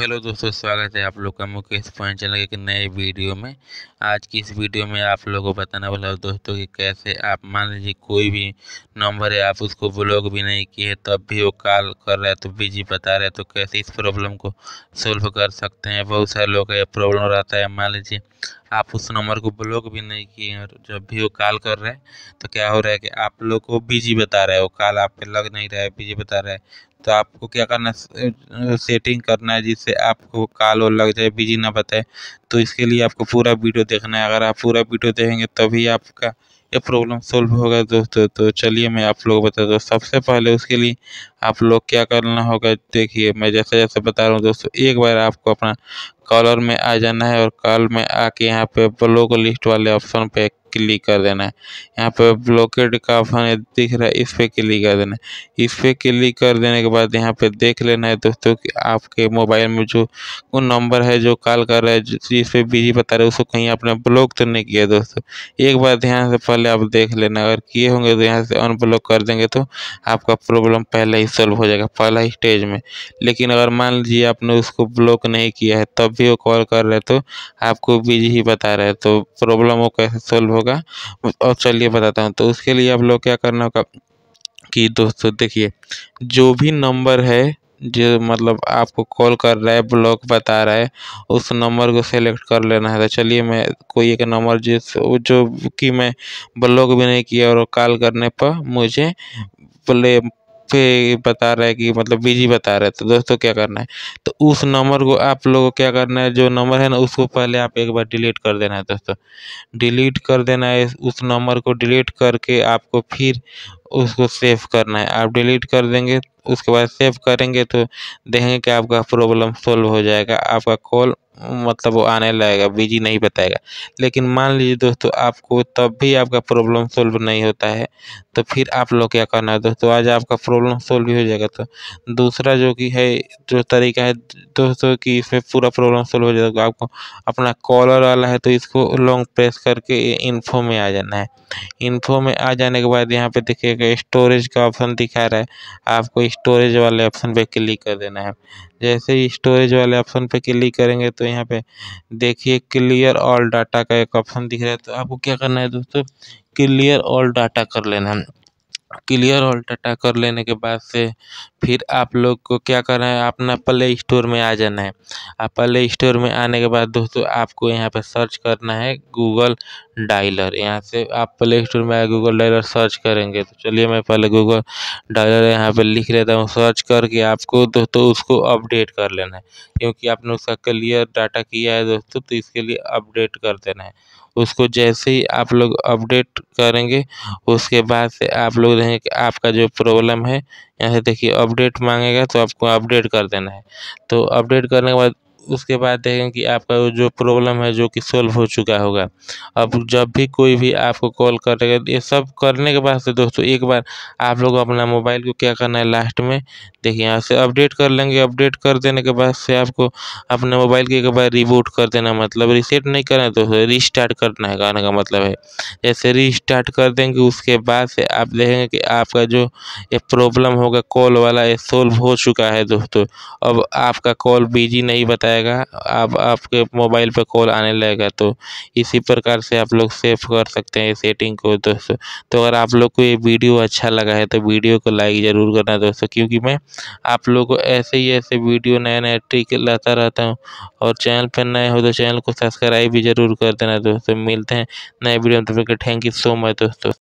hello दोस्तों स्वागत है आप लोग का मुकेश पॉइंट चैनल के नए वीडियो में आज की इस वीडियो में आप लोगों को बताने वाला हूँ दोस्तों कि कैसे आप मान लीजिए कोई भी नंबर है आप उसको ब्लॉक भी नहीं किए तब भी वो कॉल कर रहा है तो बिजी बता रहा है तो कैसे इस प्रॉब्लम को सोल्व कर सकते हैं बहुत सारे लोग का प्रॉब्लम रहता है मान लीजिए आप उस नंबर को ब्लॉक भी नहीं किए और जब भी वो कॉल कर रहे हैं तो क्या हो रहा है कि आप लोग को बिजी बता रहा है वो कॉल आप पे लग नहीं रहा है बिजी बता रहा है तो आपको क्या करना है सेटिंग करना है जिससे आपको काल और लग जाए बिजी ना बताए तो इसके लिए आपको पूरा वीडियो देखना है अगर आप पूरा वीडियो देखेंगे तभी आपका ये प्रॉब्लम सॉल्व होगा दोस्तों तो चलिए मैं आप लोग बता दो सबसे पहले उसके लिए आप लोग क्या करना होगा देखिए मैं जैसे जैसे बता रहा हूँ दोस्तों एक बार आपको अपना कॉलर में आ जाना है और कॉल में आके यहाँ पे ब्लॉक लिस्ट वाले ऑप्शन पे क्लिक कर देना है यहाँ पे ब्लॉकेट का ऑप्शन दिख रहा है इस पर क्लिक कर देना है इस पर क्लिक कर देने के बाद यहाँ पे देख लेना है दोस्तों कि आपके मोबाइल में जो वो नंबर है जो कॉल कर रहा है जिस पर बिजी बता रहे उसको कहीं आपने ब्लॉक तो नहीं किया दोस्तों एक बार ध्यान से पहले आप देख लेना अगर किए होंगे तो यहाँ से अनब्लॉक कर देंगे तो आपका प्रॉब्लम पहले ही सॉल्व हो जाएगा पहला स्टेज में लेकिन अगर मान लीजिए आपने उसको ब्लॉक नहीं किया है तब भी वो कॉल कर रहे तो आपको बिजी ही बता रहे तो प्रॉब्लम वो कैसे सॉल्व होगा होगा और चलिए बताता हूँ तो उसके लिए आप लोग क्या करना होगा कि दोस्तों देखिए जो भी नंबर है जो मतलब आपको कॉल कर रहा है ब्लॉक बता रहा है उस नंबर को सेलेक्ट कर लेना है तो चलिए मैं कोई एक नंबर जिस जो कि मैं ब्लॉक भी नहीं किया और कॉल करने पर मुझे प्ले पे बता रहा है कि मतलब बिजी बता रहा है तो दोस्तों क्या करना है तो उस नंबर को आप लोगों को क्या करना है जो नंबर है ना उसको पहले आप एक बार डिलीट कर देना है दोस्तों डिलीट कर देना है उस नंबर को डिलीट करके आपको फिर उसको सेव करना है आप डिलीट कर देंगे उसके बाद सेव करेंगे तो देखेंगे कि आपका प्रॉब्लम सोल्व हो जाएगा आपका कॉल मतलब वो आने लगेगा बिजी नहीं बताएगा लेकिन मान लीजिए दोस्तों आपको तब भी आपका प्रॉब्लम सोल्व नहीं होता है तो फिर आप लोग क्या करना है दोस्तों आज आपका प्रॉब्लम सोल्व भी हो जाएगा तो दूसरा जो कि है जो तरीका है दोस्तों कि इसमें पूरा प्रॉब्लम सोल्व हो जाएगा तो आपको अपना कॉलर वाला है तो इसको लॉन्ग प्रेस करके इन्फो में आ जाना है इन्फो में आ जाने के बाद यहाँ पर देखिएगा स्टोरेज का ऑप्शन दिखा रहा है आपको स्टोरेज वाले ऑप्शन पर क्लिक कर देना है जैसे ही स्टोरेज वाले ऑप्शन पर क्लिक करेंगे तो तो यहाँ पे देखिए क्लियर ऑल डाटा का एक ऑप्शन दिख रहा है तो आपको क्या करना है दोस्तों क्लियर ऑल डाटा कर लेना है क्लियर ऑल डाटा कर लेने के बाद से फिर आप लोग को क्या करना है अपना प्ले स्टोर में आ जाना है आप प्ले स्टोर में आने के बाद दोस्तों आपको यहाँ पर सर्च करना है गूगल डायलर यहाँ से आप प्ले स्टोर में आए गूगल डायलर सर्च करेंगे तो चलिए मैं पहले गूगल डायलर यहाँ पर लिख लेता हूँ सर्च करके आपको दोस्तों उसको अपडेट कर लेना है क्योंकि आपने उसका क्लियर डाटा किया है दोस्तों तो इसके लिए अपडेट कर देना है उसको जैसे ही आप लोग अपडेट करेंगे उसके बाद से आप लोग रहें कि आपका जो प्रॉब्लम है यहाँ से देखिए अपडेट मांगेगा तो आपको अपडेट कर देना है तो अपडेट करने के बाद उसके बाद देखेंगे कि आपका वो जो प्रॉब्लम है जो कि सोल्व हो चुका होगा अब जब भी कोई भी आपको कॉल करेगा ये सब करने के बाद से दोस्तों एक बार आप लोग अपना मोबाइल को क्या करना है लास्ट में देखिए यहाँ से अपडेट कर लेंगे अपडेट कर देने के बाद से आपको अपने मोबाइल के एक बार रिबूट कर देना मतलब रिसेट नहीं करना दोस्तों रिस्टार्ट करना है कहने का मतलब है जैसे रिस्टार्ट कर देंगे उसके बाद से आप देखेंगे कि आपका जो ये प्रॉब्लम होगा कॉल वाला ये सोल्व हो चुका है दोस्तों अब आपका कॉल बिजी नहीं बताया जाएगा आप आपके मोबाइल पे कॉल आने लगेगा तो इसी प्रकार से आप लोग सेव कर सकते हैं सेटिंग को दोस्तों तो अगर आप लोग को ये वीडियो अच्छा लगा है तो वीडियो को लाइक ज़रूर करना दोस्तों क्योंकि मैं आप लोग को ऐसे ही ऐसे वीडियो नए नए ट्रिक लाता रहता हूँ और चैनल पर नए हो तो चैनल को सब्सक्राइब भी ज़रूर कर देना दोस्तों मिलते हैं नए वीडियो में तो थैंक यू सो मच दोस्तों